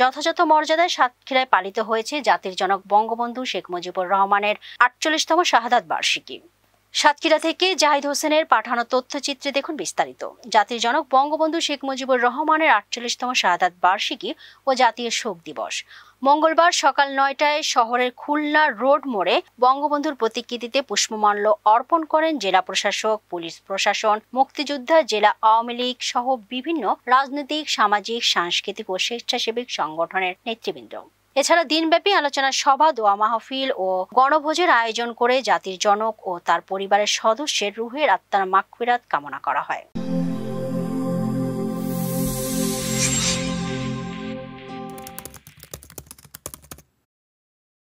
যথাযথ মর্যাদায় সাতক্ষীরায় পালিত হয়েছে জাতির জনক বঙ্গবন্ধু শেখ মুজিবুর রহমানের আটচল্লিশতম শাহাদাত বার্ষিকী সাতক্ষীরা থেকে জাহিদ হোসেনের পাঠানো তথ্যচিত্রে দেখুন বিস্তারিত জাতির জনক বঙ্গবন্ধু শেখ মুজিবুর রহমানের আটচল্লিশতম শাহাদাত বার্ষিকী ও জাতীয় শোক দিবস মঙ্গলবার সকাল নয়টায় শহরের খুলনা রোড মোড়ে বঙ্গবন্ধুর প্রতিকৃতিতে পুষ্পমাল্য অর্পণ করেন জেলা প্রশাসক পুলিশ প্রশাসন মুক্তিযোদ্ধা জেলা আওয়ামী লীগ সহ বিভিন্ন রাজনৈতিক সামাজিক সাংস্কৃতিক ও স্বেচ্ছাসেবী সংগঠনের নেতৃবৃন্দ এছাড়া দিনব্যাপী আলোচনা সভা দোয়া মাহফিল ও গণভোজের আয়োজন করে জাতির জনক ও তার পরিবারের সদস্যের রুহের আত্মার মাকফিরাত কামনা করা হয়